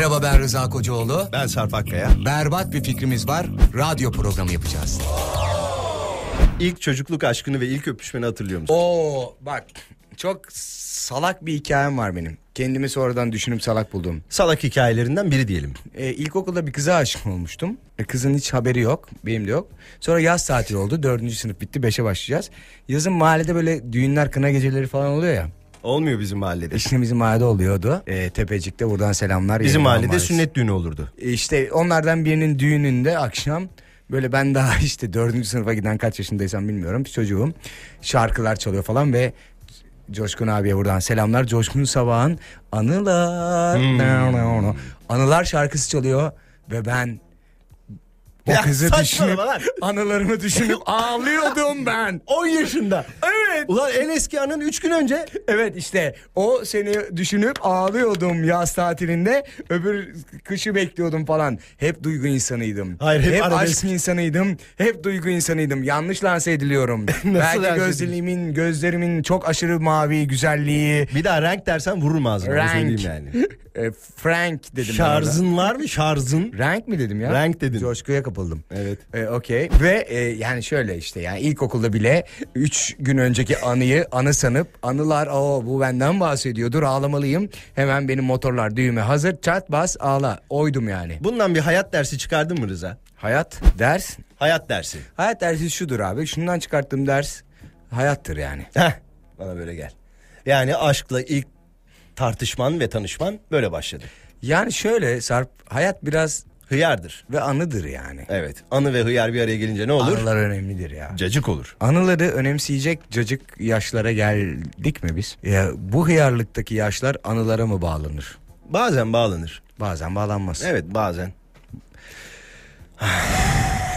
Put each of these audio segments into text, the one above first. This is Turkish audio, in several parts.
Merhaba ben Rıza Kocaoğlu. Ben Sarp Akkaya. Berbat bir fikrimiz var. Radyo programı yapacağız. İlk çocukluk aşkını ve ilk öpüşmeni hatırlıyor musun? Oo bak çok salak bir hikayem var benim. Kendimi sonradan düşünüp salak buldum. Salak hikayelerinden biri diyelim. Ee, ilkokulda bir kıza aşık olmuştum. E, kızın hiç haberi yok. Benim de yok. Sonra yaz tatili oldu. Dördüncü sınıf bitti. Beşe başlayacağız. Yazın mahallede böyle düğünler, kına geceleri falan oluyor ya. Olmuyor bizim mahallede. İşte bizim mahallede oluyordu. E, Tepecik'te buradan selamlar. Bizim mahallede maalesef. sünnet düğünü olurdu. Ee, işte onlardan birinin düğününde akşam böyle ben daha işte dördüncü sınıfa giden kaç yaşındaysam bilmiyorum bir çocuğum. Şarkılar çalıyor falan ve Coşkun abiye buradan selamlar. Coşkun Sabah'ın Anılar. Hmm. Anılar şarkısı çalıyor ve ben o ya kızı düşünüp lan. anılarımı düşünüp ağlıyordum ben. 10 yaşında. Evet. Ulan en eski anın 3 gün önce. Evet işte o seni düşünüp ağlıyordum yaz tatilinde. Öbür kışı bekliyordum falan. Hep duygu insanıydım. Hayır hep, hep aşk insanıydım. Hep duygu insanıydım. Yanlış lanse ediliyorum. Nasıl Belki gözlerimin, gözlerimin çok aşırı mavi güzelliği. Bir daha renk dersen vururum ağzına. Renk. yani. E, Frank dedim. Şarjın var mı şarjın? Rank mi dedim ya? Rank dedim. Coşkuya kapıldım. Evet. E, Okey. Ve e, yani şöyle işte yani ilkokulda bile 3 gün önceki anıyı anı sanıp anılar o bu benden bahsediyordur ağlamalıyım. Hemen benim motorlar düğme hazır çat bas ağla. Oydum yani. Bundan bir hayat dersi çıkardın mı Rıza? Hayat ders. Hayat dersi. Hayat dersi şudur abi. Şundan çıkarttığım ders hayattır yani. Heh, bana böyle gel. Yani aşkla ilk tartışman ve tanışman böyle başladı. Yani şöyle Sarp hayat biraz hıyardır. Ve anıdır yani. Evet anı ve hıyar bir araya gelince ne olur? Anılar önemlidir ya. Cacık olur. Anıları önemseyecek cacık yaşlara geldik mi biz? Ya, bu hıyarlıktaki yaşlar anılara mı bağlanır? Bazen bağlanır. Bazen bağlanmaz. Evet bazen.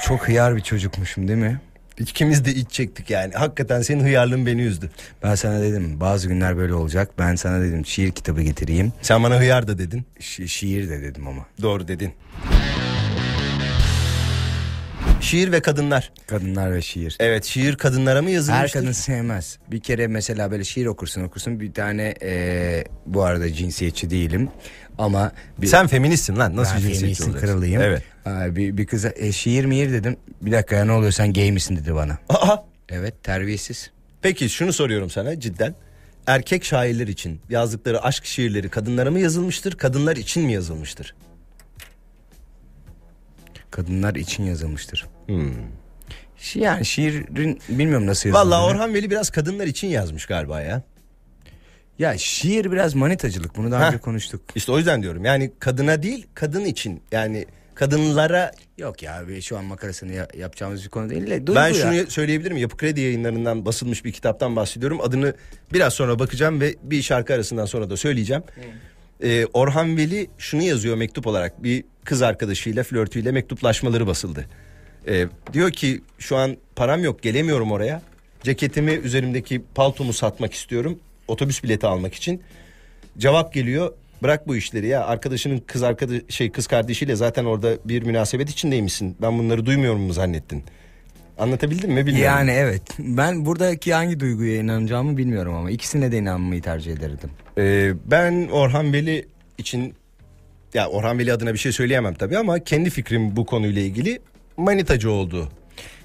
Çok hıyar bir çocukmuşum değil mi? İkimiz de iç çektik yani. Hakikaten senin hıyarlığın beni üzdü. Ben sana dedim bazı günler böyle olacak. Ben sana dedim şiir kitabı getireyim. Sen bana hıyar da dedin. Şi- şiir de dedim ama. Doğru dedin. Şiir ve kadınlar. Kadınlar ve şiir. Evet şiir kadınlara mı yazılmıştır? Her kadın sevmez. Bir kere mesela böyle şiir okursun okursun bir tane e, bu arada cinsiyetçi değilim ama bir, Sen feministsin lan nasıl ben cinsiyetçi olacaksın? kralıyım. Evet. Aa, bir, bir kıza e, şiir miyir dedim. Bir dakika ya ne oluyor sen gay misin dedi bana. Aa! Evet terbiyesiz. Peki şunu soruyorum sana cidden. Erkek şairler için yazdıkları aşk şiirleri kadınlara mı yazılmıştır, kadınlar için mi yazılmıştır? kadınlar için yazılmıştır. Hmm. Yani şiirin bilmiyorum nasıl yazılmış. Valla Orhan Veli biraz kadınlar için yazmış galiba ya. Ya şiir biraz manitacılık bunu daha Heh. önce konuştuk. İşte o yüzden diyorum yani kadına değil kadın için yani kadınlara... Yok ya şu an makarasını yapacağımız bir konu değil de duygu Ben ya. şunu söyleyebilirim Yapı Kredi yayınlarından basılmış bir kitaptan bahsediyorum. Adını biraz sonra bakacağım ve bir şarkı arasından sonra da söyleyeceğim. Hmm. Ee, Orhan Veli şunu yazıyor mektup olarak bir kız arkadaşıyla flörtüyle mektuplaşmaları basıldı. Ee, diyor ki şu an param yok gelemiyorum oraya. Ceketimi üzerimdeki paltomu satmak istiyorum. Otobüs bileti almak için. Cevap geliyor bırak bu işleri ya arkadaşının kız arkadaş şey kız kardeşiyle zaten orada bir münasebet içindeymişsin. Ben bunları duymuyorum mu zannettin? Anlatabildim mi bilmiyorum. Yani evet. Ben buradaki hangi duyguya inanacağımı bilmiyorum ama ikisine de inanmayı tercih ederdim. Ee, ben Orhan Veli için ya Orhan Veli adına bir şey söyleyemem tabii ama kendi fikrim bu konuyla ilgili manitacı oldu.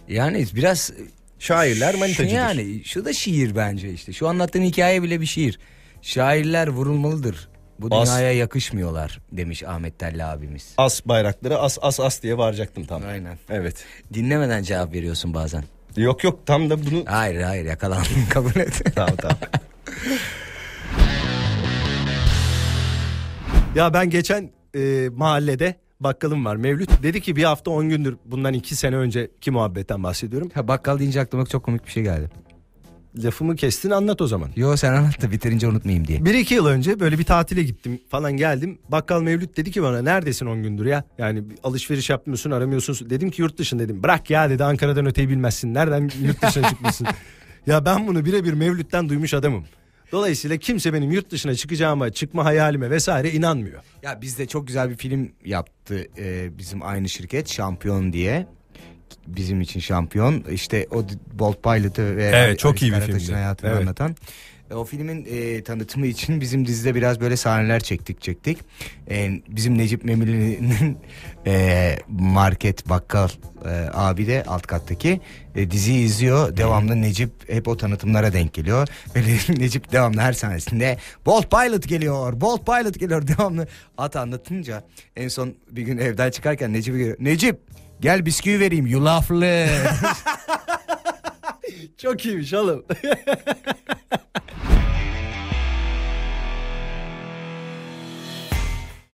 Yani biraz e, şairler manitacıdır. yani şu da şiir bence işte. Şu anlattığın hikaye bile bir şiir. Şairler vurulmalıdır. Bu Bas. dünyaya yakışmıyorlar demiş Ahmet Telli abimiz. As bayrakları as as as diye bağıracaktım tam. Aynen. Evet. Dinlemeden cevap veriyorsun bazen. Yok yok tam da bunu... Hayır hayır yakalandım kabul et. tamam tamam. Ya ben geçen e, mahallede bakkalım var Mevlüt. Dedi ki bir hafta 10 gündür bundan 2 sene önceki muhabbetten bahsediyorum. Ha, bakkal deyince aklıma çok komik bir şey geldi. Lafımı kestin anlat o zaman. Yo sen anlat da bitirince unutmayayım diye. Bir iki yıl önce böyle bir tatile gittim falan geldim. Bakkal Mevlüt dedi ki bana neredesin 10 gündür ya? Yani alışveriş yapmıyorsun aramıyorsun. Dedim ki yurt dışında dedim. Bırak ya dedi Ankara'dan öteyi bilmezsin. Nereden yurt dışına çıkmışsın? ya ben bunu birebir Mevlüt'ten duymuş adamım. Dolayısıyla kimse benim yurt dışına çıkacağıma, çıkma hayalime vesaire inanmıyor. Ya bizde çok güzel bir film yaptı e, bizim aynı şirket Şampiyon diye bizim için şampiyon. İşte o Bolt Pilot'ı ve Evet, çok iyi bir filmdi. hayatını Evet. anlatan. E, o filmin e, tanıtımı için bizim dizide biraz böyle sahneler çektik çektik. E, bizim Necip Memili'nin e, market bakkal e, abi de alt kattaki e, diziyi izliyor. Devamlı Necip hep o tanıtımlara denk geliyor. Böyle Necip devamlı her sahnesinde Bolt Pilot geliyor, Bolt Pilot geliyor devamlı at anlatınca. En son bir gün evden çıkarken Necip geliyor. Necip gel bisküvi vereyim yulaflı. Çok iyiymiş oğlum.